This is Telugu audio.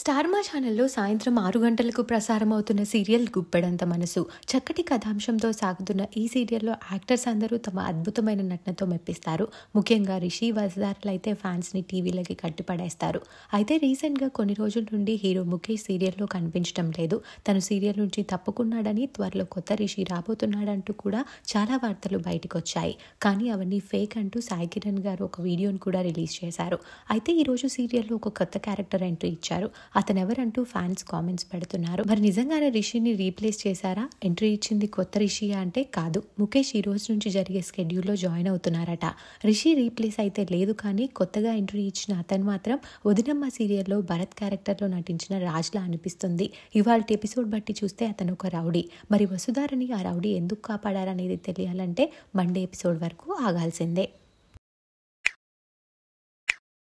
స్టార్ మా ఛానల్లో సాయంత్రం ఆరు గంటలకు ప్రసారం అవుతున్న సీరియల్ గుప్పెడంత మనసు చక్కటి కథాంశంతో సాగుతున్న ఈ సీరియల్లో యాక్టర్స్ అందరూ తమ అద్భుతమైన నటనతో మెప్పిస్తారు ముఖ్యంగా రిషి వసదారులు అయితే ఫ్యాన్స్ని టీవీలకి కట్టిపడేస్తారు అయితే రీసెంట్గా కొన్ని రోజుల నుండి హీరో ముఖేష్ సీరియల్లో కనిపించడం లేదు తను సీరియల్ నుంచి తప్పుకున్నాడని త్వరలో కొత్త రిషి రాబోతున్నాడంటూ కూడా చాలా వార్తలు బయటకు వచ్చాయి కానీ అవన్నీ ఫేక్ అంటూ సాయి కిరణ్ గారు ఒక వీడియోను కూడా రిలీజ్ చేశారు అయితే ఈరోజు సీరియల్లో ఒక కొత్త క్యారెక్టర్ ఎంట్రీ ఇచ్చారు అతనెవరంటూ ఫ్యాన్స్ కామెంట్స్ పెడుతున్నారు మరి నిజంగానే రిషిని రీప్లేస్ చేశారా ఎంట్రీ ఇచ్చింది కొత్త రిషియా అంటే కాదు ముఖేష్ ఈ రోజు నుంచి జరిగే స్కెడ్యూల్లో జాయిన్ అవుతున్నారట రిషి రీప్లేస్ అయితే లేదు కానీ కొత్తగా ఎంట్రీ ఇచ్చిన అతను మాత్రం వదినమ్మ సీరియల్లో భరత్ క్యారెక్టర్లో నటించిన రాజ్లా అనిపిస్తుంది ఇవాళ ఎపిసోడ్ బట్టి చూస్తే అతను ఒక రౌడీ మరి వసుధారని ఆ రౌడీ ఎందుకు కాపాడారనేది తెలియాలంటే మండే ఎపిసోడ్ వరకు ఆగాల్సిందే